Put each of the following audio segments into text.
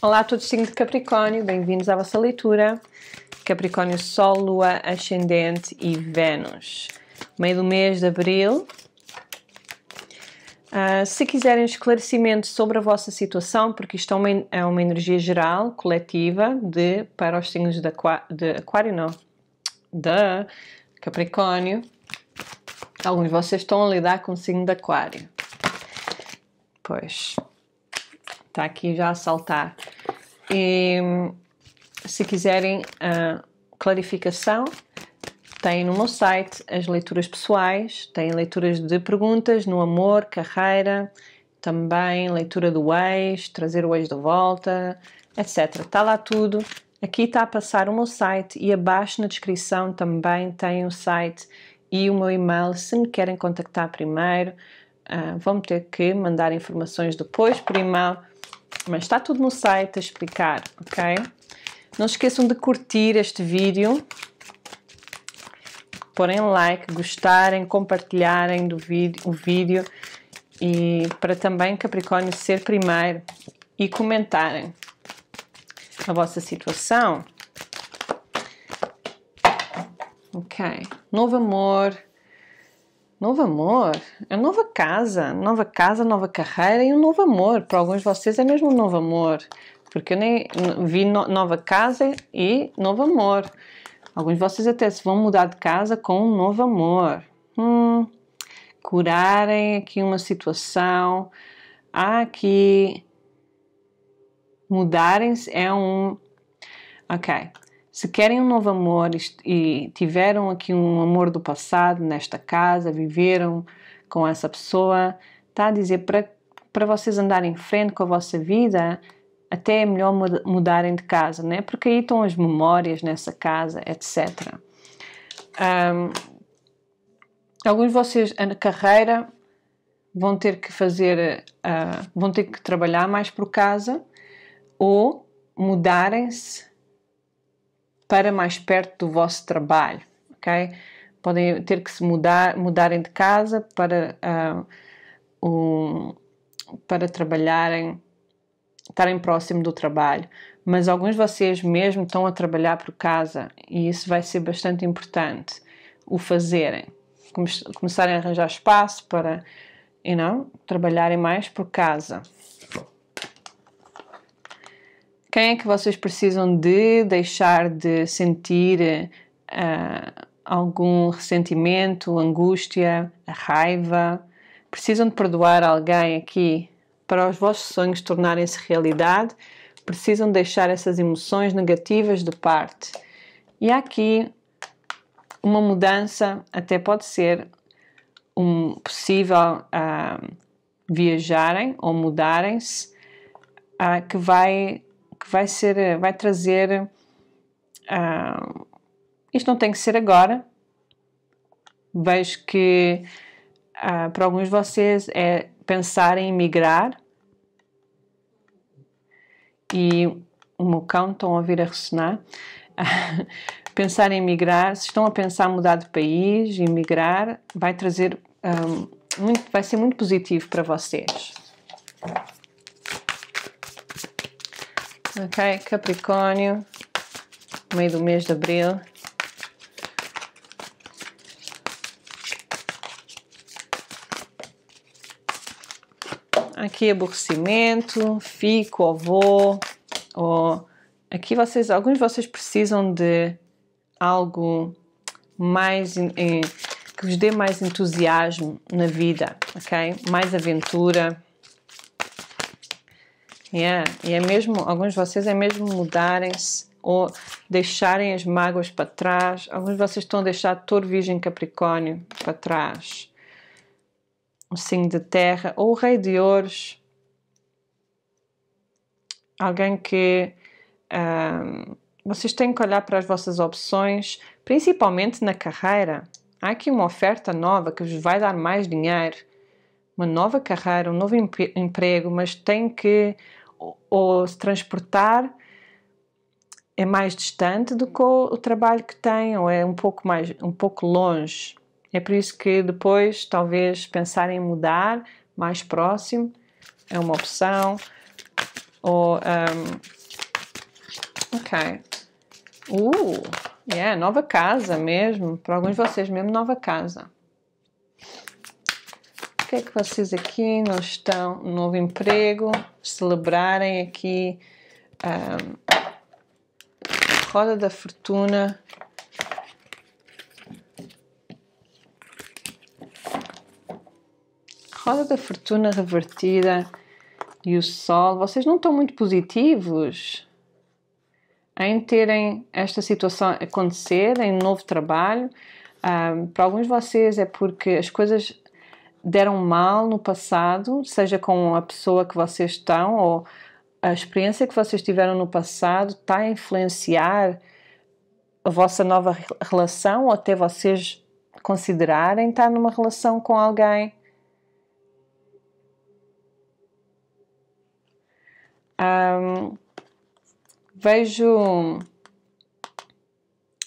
Olá a todos, signo de Capricórnio, bem-vindos à vossa leitura. Capricórnio, Sol, Lua, Ascendente e Vênus. Meio do mês de Abril. Uh, se quiserem esclarecimento sobre a vossa situação, porque isto é uma, é uma energia geral, coletiva, de, para os signos de, aqua, de Aquário, não, de Capricórnio, alguns de vocês estão a lidar com o signo de Aquário. Pois, está aqui já a saltar. E se quiserem clarificação, tem no meu site as leituras pessoais, tem leituras de perguntas no amor, carreira, também leitura do ex, trazer o ex de volta, etc. Está lá tudo. Aqui está a passar o meu site e abaixo na descrição também tem o site e o meu e-mail se me querem contactar primeiro. Uh, vão ter que mandar informações depois por e-mail mas está tudo no site a explicar, ok? Não esqueçam de curtir este vídeo, porem like, gostarem, compartilharem do vídeo, o vídeo e para também Capricórnio ser primeiro e comentarem a vossa situação. Ok. Novo amor, Novo amor, é nova casa, nova casa, nova carreira e um novo amor. Para alguns de vocês é mesmo um novo amor, porque eu nem vi no, nova casa e novo amor. Alguns de vocês até se vão mudar de casa com um novo amor. Hum, curarem aqui uma situação. Há aqui mudarem-se é um. Ok. Se querem um novo amor e tiveram aqui um amor do passado nesta casa, viveram com essa pessoa, está a dizer para, para vocês andarem em frente com a vossa vida, até é melhor mudarem de casa, né? Porque aí estão as memórias nessa casa, etc. Um, alguns de vocês na carreira vão ter que fazer, uh, vão ter que trabalhar mais por casa ou mudarem-se para mais perto do vosso trabalho, ok? Podem ter que se mudar, mudarem de casa para, uh, um, para trabalharem, estarem próximo do trabalho. Mas alguns de vocês mesmo estão a trabalhar por casa e isso vai ser bastante importante, o fazerem. começarem a arranjar espaço para, you know, trabalharem mais por casa. Quem é que vocês precisam de deixar de sentir uh, algum ressentimento, angústia, raiva? Precisam de perdoar alguém aqui para os vossos sonhos tornarem-se realidade? Precisam deixar essas emoções negativas de parte? E há aqui uma mudança, até pode ser um possível uh, viajarem ou mudarem-se, uh, que vai vai ser, vai trazer. Uh, isto não tem que ser agora. Vejo que uh, para alguns de vocês é pensar em migrar e o meu cão estão a vir a ressonar. pensar em migrar, se estão a pensar em mudar de país em migrar, vai trazer um, ah, muito, vai ser muito positivo para vocês. Ok, Capricórnio, meio do mês de abril. Aqui aborrecimento, fico ou vou, ou aqui vocês, alguns de vocês precisam de algo mais eh, que vos dê mais entusiasmo na vida, ok? Mais aventura, Yeah. E é mesmo, alguns de vocês é mesmo mudarem-se ou deixarem as mágoas para trás. Alguns de vocês estão a deixar touro virgem capricórnio para trás. O signo de terra ou o rei de ouros. Alguém que um, vocês têm que olhar para as vossas opções, principalmente na carreira. Há aqui uma oferta nova que vos vai dar mais dinheiro, uma nova carreira, um novo emprego, mas tem que ou se transportar é mais distante do que o, o trabalho que tem ou é um pouco mais um pouco longe. É por isso que depois talvez pensar em mudar mais próximo é uma opção. Ou um, ok. Uh, yeah, nova casa mesmo. Para alguns de vocês mesmo nova casa que é que vocês aqui não estão no novo emprego, celebrarem aqui a ah, um, Roda da Fortuna. Roda da Fortuna revertida e o Sol. Vocês não estão muito positivos em terem esta situação acontecer, em novo trabalho. Um, ah, para alguns de vocês é porque as coisas deram mal no passado, seja com a pessoa que vocês estão ou a experiência que vocês tiveram no passado está a influenciar a vossa nova relação ou até vocês considerarem estar numa relação com alguém. Um, vejo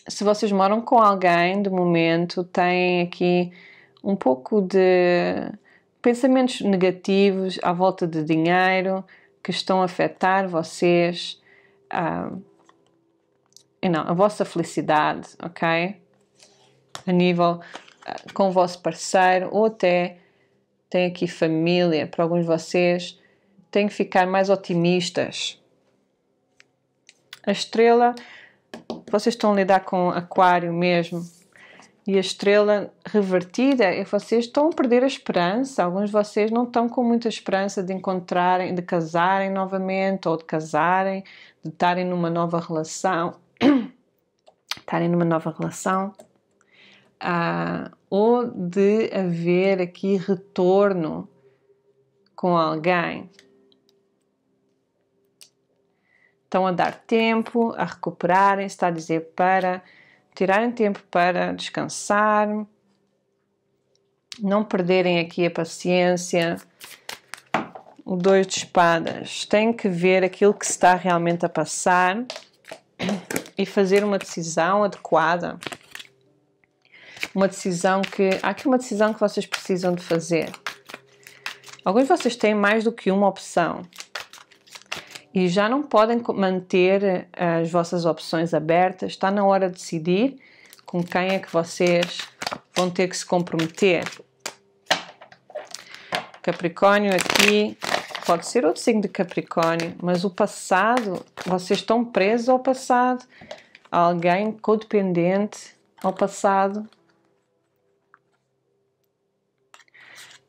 se vocês moram com alguém de momento, tem aqui um pouco de pensamentos negativos à volta de dinheiro que estão a afetar vocês, ah, não, a vossa felicidade, ok? A nível ah, com o vosso parceiro ou até tem aqui família, para alguns de vocês, têm que ficar mais otimistas. A estrela, vocês estão a lidar com aquário mesmo, e a estrela revertida, é vocês estão a perder a esperança. Alguns de vocês não estão com muita esperança de encontrarem, de casarem novamente, ou de casarem, de estarem numa nova relação, estarem numa nova relação, ah, ou de haver aqui retorno com alguém. Estão a dar tempo, a recuperarem, está a dizer para tirarem tempo para descansar, não perderem aqui a paciência. O dois de espadas tem que ver aquilo que está realmente a passar e fazer uma decisão adequada. Uma decisão que. Há aqui uma decisão que vocês precisam de fazer. Alguns de vocês têm mais do que uma opção e já não podem manter eh, as vossas opções abertas. Está na hora de decidir com quem é que vocês vão ter que se comprometer. Capricórnio aqui pode ser outro signo de Capricórnio, mas o passado, vocês estão presos ao passado, a alguém codependente ao passado.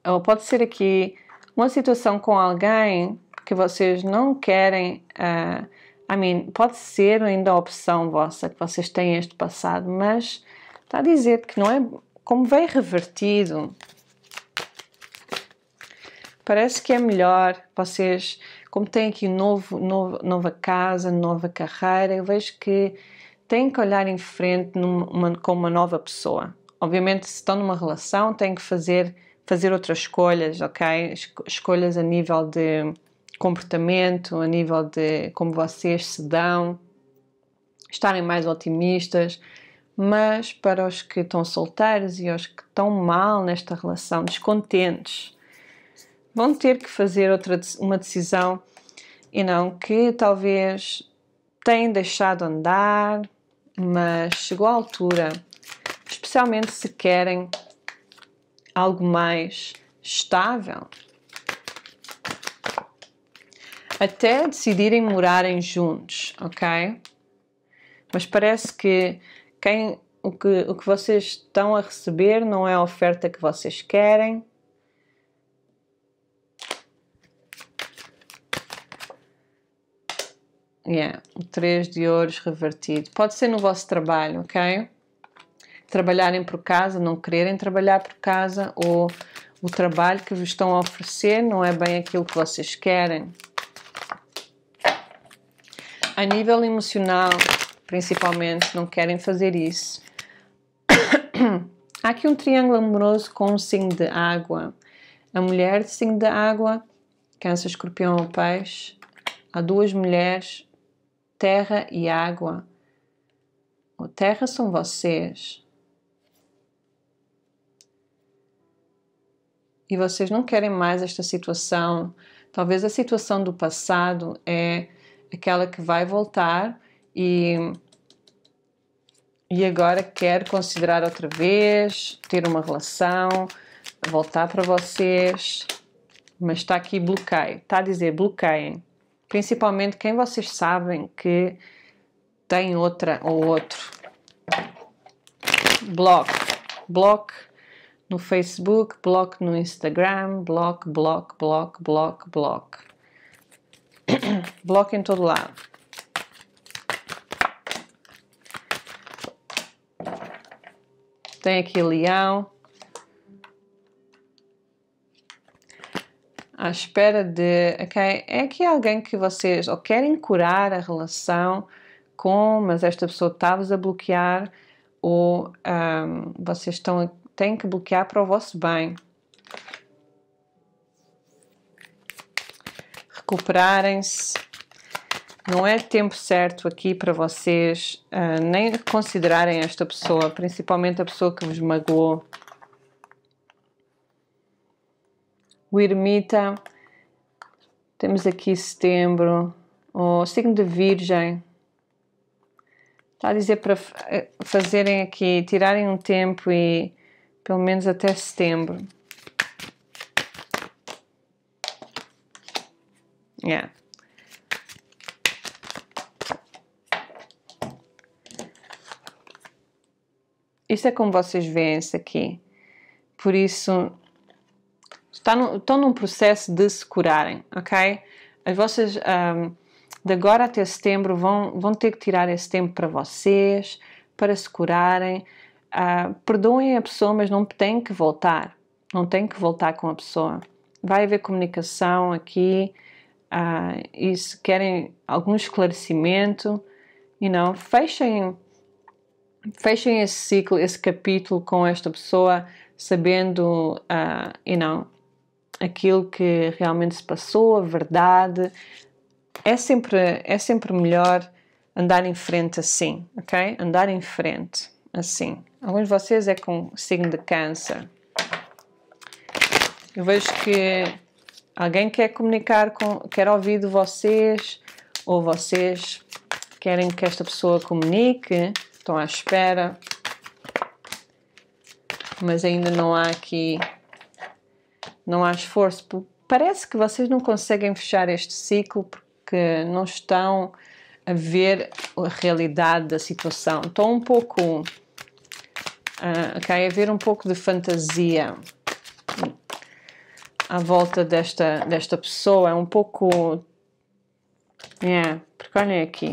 Ou pode ser aqui uma situação com alguém que vocês não querem. Uh, I mean, pode ser ainda a opção vossa que vocês têm este passado, mas está a dizer que não é. Como vem revertido, parece que é melhor vocês, como têm aqui novo, novo, nova casa, nova carreira, eu vejo que têm que olhar em frente numa, com uma nova pessoa. Obviamente, se estão numa relação, têm que fazer, fazer outras escolhas, ok? Escolhas a nível de comportamento, a nível de como vocês se dão, estarem mais otimistas, mas para os que estão solteiros e os que estão mal nesta relação, descontentes, vão ter que fazer outra, uma decisão e não que talvez têm deixado andar, mas chegou a altura, especialmente se querem algo mais estável, até decidirem morarem juntos, ok? Mas parece que quem o que, o que vocês estão a receber não é a oferta que vocês querem. Yeah, o 3 de ouros revertido. Pode ser no vosso trabalho, ok? Trabalharem por casa, não quererem trabalhar por casa ou o trabalho que vos estão a oferecer não é bem aquilo que vocês querem a nível emocional, principalmente, não querem fazer isso. Há aqui um triângulo amoroso com um signo de água. A mulher de signo de água, câncer, escorpião ou peixe. Há duas mulheres, terra e água. O terra são vocês. E vocês não querem mais esta situação. Talvez a situação do passado é aquela que vai voltar e, e agora quer considerar outra vez, ter uma relação, voltar para vocês, mas está aqui bloqueio, está a dizer bloqueiem, principalmente quem vocês sabem que tem outra ou outro. Bloco, bloco no Facebook, bloco no Instagram, bloco, bloco, bloco, bloco, bloco bloco em todo lado. Tem aqui leão. À espera de, ok, é aqui alguém que vocês ou querem curar a relação com, mas esta pessoa está-vos a bloquear ou um, vocês estão, têm que bloquear para o vosso bem. recuperarem-se. Não é tempo certo aqui para vocês uh, nem considerarem esta pessoa, principalmente a pessoa que vos magoou. O ermita, temos aqui setembro, o signo de Virgem. Está a dizer para eh, fazerem aqui, tirarem um tempo e pelo menos até setembro. Yeah. Isto é como vocês veem isso aqui. Por isso, no, estão num processo de se curarem, ok? As vossas, um, de agora até setembro, vão, vão ter que tirar esse tempo para vocês, para se curarem. Uh, perdoem a pessoa, mas não têm que voltar. Não têm que voltar com a pessoa. Vai haver comunicação aqui. Uh, e se querem algum esclarecimento, you know, fechem fechem esse ciclo, esse capítulo com esta pessoa, sabendo, uh, you know, aquilo que realmente se passou, a verdade. É sempre, é sempre melhor andar em frente assim, ok? Andar em frente assim. Alguns de vocês é com signo de câncer. Eu vejo que alguém quer comunicar com, quer ouvir de vocês, ou vocês querem que esta pessoa comunique estão à espera, mas ainda não há aqui, não há esforço. Parece que vocês não conseguem fechar este ciclo porque não estão a ver a realidade da situação. Estão um pouco, uh, ok, a ver um pouco de fantasia à volta desta, desta pessoa, é um pouco. É, porque olhem aqui,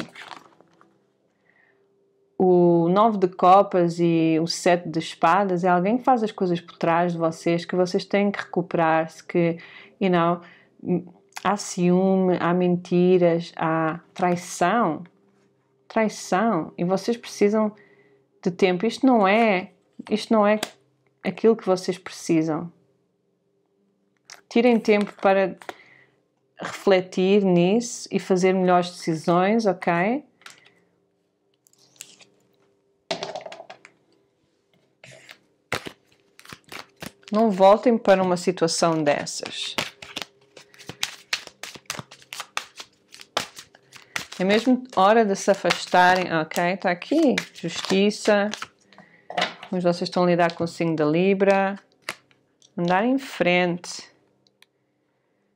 o nove de copas e o sete de espadas é alguém que faz as coisas por trás de vocês que vocês têm que recuperar-se que you know, hum, há ciúme há mentiras há traição traição e vocês precisam de tempo isto não é isto não é aquilo que vocês precisam tirem tempo para refletir nisso e fazer melhores decisões ok Não voltem para uma situação dessas. É mesmo hora de se afastarem, ok? Está aqui, justiça. Mas vocês estão a lidar com o signo da Libra. Andar em frente.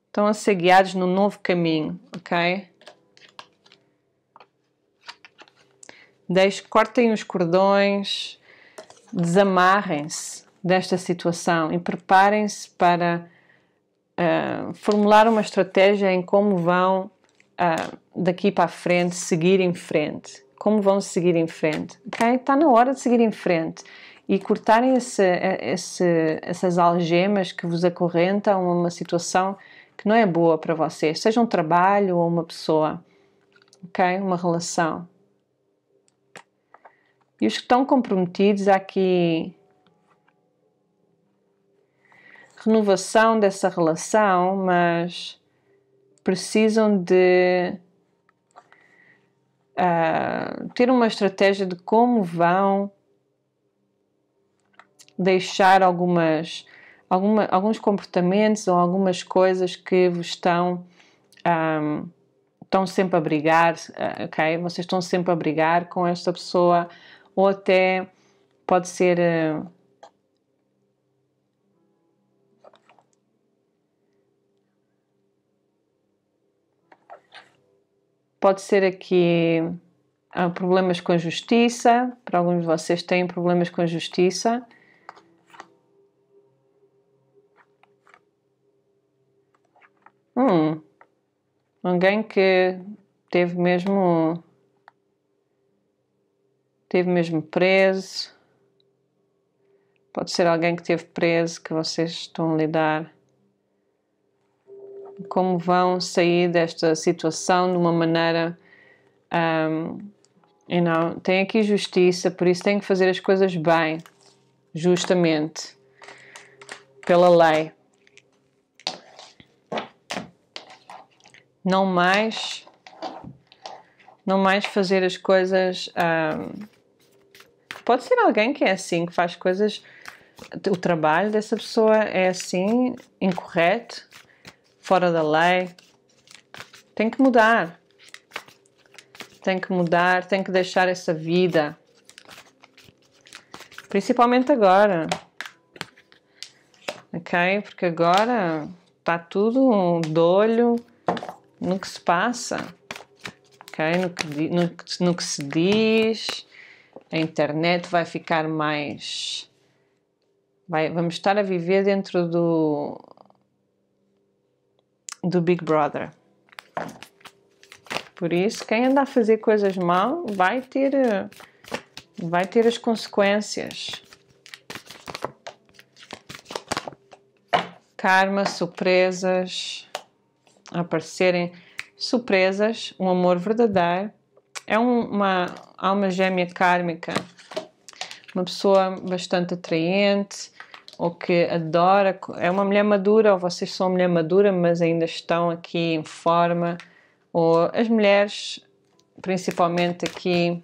Estão a ser guiados num novo caminho, ok? Deixe, cortem os cordões, desamarrem-se, desta situação e preparem-se para uh, formular uma estratégia em como vão uh, daqui para a frente seguir em frente. Como vão seguir em frente? Okay? Está na hora de seguir em frente e cortarem esse, esse, essas algemas que vos acorrentam a uma situação que não é boa para vocês, seja um trabalho ou uma pessoa, ok? Uma relação. E os que estão comprometidos, aqui renovação dessa relação, mas precisam de uh, ter uma estratégia de como vão deixar algumas, alguma, alguns comportamentos ou algumas coisas que vos estão. Um, ah, estão sempre a brigar, ah, ok? Vocês estão sempre a brigar com esta pessoa, ou até pode ser uh, Pode ser aqui há ah, problemas com a justiça, para alguns de vocês têm problemas com a justiça. Hum, alguém que teve mesmo teve mesmo preso. Pode ser alguém que teve preso que vocês estão a lidar como vão sair desta situação de uma maneira. Um, you know, tem aqui justiça, por isso tem que fazer as coisas bem, justamente, pela lei. Não mais, não mais fazer as coisas. Um, pode ser alguém que é assim, que faz coisas. O trabalho dessa pessoa é assim, incorreto, fora da lei. Tem que mudar. Tem que mudar, tem que deixar essa vida. Principalmente agora. Ok? Porque agora está tudo de olho no que se passa. Ok? No que, no, no que se diz. A internet vai ficar mais. Vai, vamos estar a viver dentro do, do Big Brother. Por isso, quem anda a fazer coisas mal vai ter, vai ter as consequências. Karma, surpresas, aparecerem surpresas, um amor verdadeiro. É uma alma gêmea kármica, uma pessoa bastante atraente, ou que adora, é uma mulher madura, ou vocês são mulher madura, mas ainda estão aqui em forma, ou as mulheres, principalmente aqui,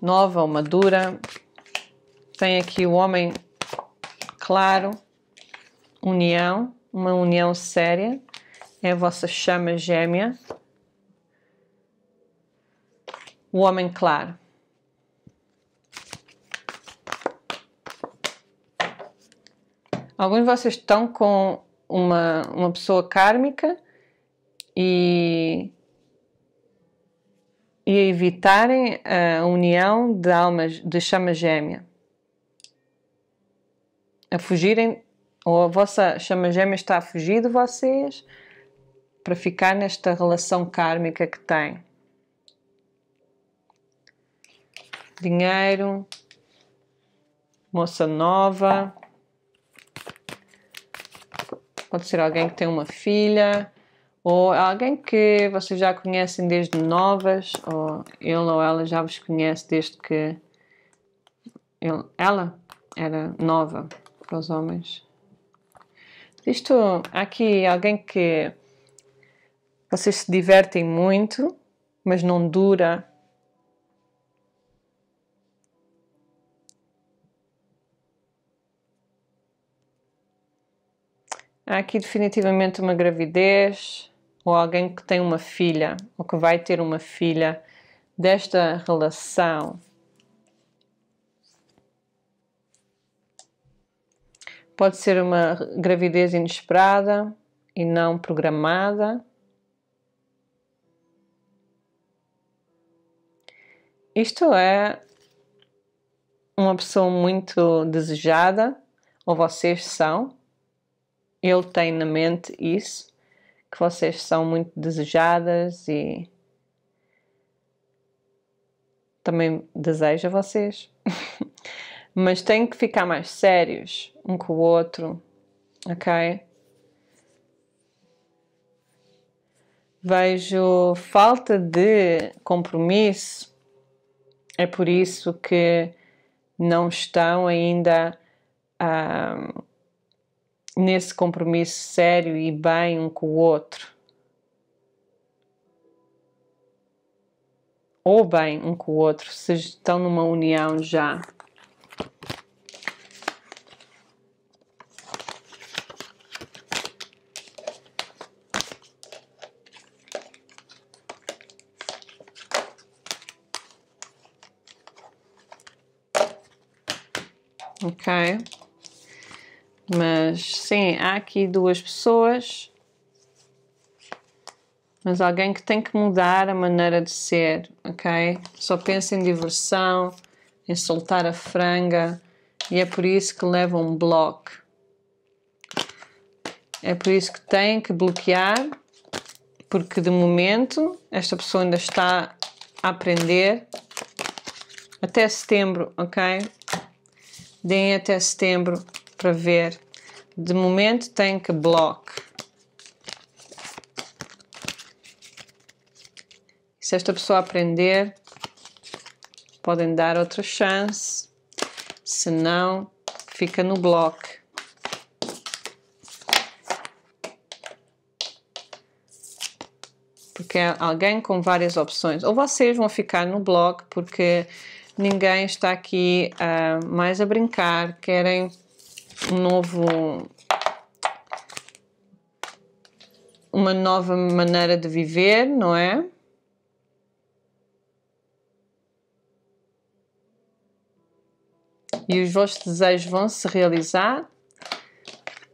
nova ou madura, tem aqui o homem claro, união, uma união séria, é a vossa chama gêmea, o homem claro. Alguns de vocês estão com uma, uma pessoa kármica e, e evitarem a união de almas de chama gêmea. A fugirem, ou a vossa chama gêmea está a fugir de vocês para ficar nesta relação kármica que têm. Dinheiro, moça nova pode ser alguém que tem uma filha ou alguém que vocês já conhecem desde novas, ou ele ou ela já vos conhece desde que ele, ela era nova para os homens. Isto aqui alguém que vocês se divertem muito, mas não dura Há aqui definitivamente uma gravidez ou alguém que tem uma filha ou que vai ter uma filha desta relação. Pode ser uma gravidez inesperada e não programada. Isto é uma pessoa muito desejada, ou vocês são, ele tem na mente isso, que vocês são muito desejadas e também deseja vocês. Mas tem que ficar mais sérios um com o outro, ok? Vejo falta de compromisso, é por isso que não estão ainda. Um, ah, nesse compromisso sério e bem um com o outro. Ou bem um com o outro, se estão numa união já. Okay. Mas sim, há aqui duas pessoas, mas alguém que tem que mudar a maneira de ser, ok? Só pensa em diversão, em soltar a franga, e é por isso que leva um bloco. É por isso que tem que bloquear, porque de momento esta pessoa ainda está a aprender até setembro, ok? Deem até setembro para ver. De momento tem que block. Se esta pessoa aprender, podem dar outra chance. Se não, fica no block. Porque é alguém com várias opções. Ou vocês vão ficar no block porque ninguém está aqui uh, mais a brincar, querem um novo uma nova maneira de viver, não é? E os vossos desejos vão se realizar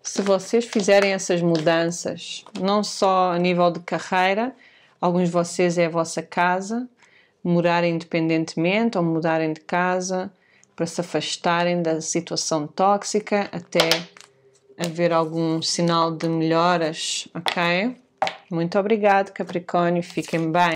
se vocês fizerem essas mudanças, não só a nível de carreira, alguns de vocês é a vossa casa, morar independentemente ou mudarem de casa, para se afastarem da situação tóxica até haver algum sinal de melhoras, ok? Muito obrigado, Capricórnio, fiquem bem.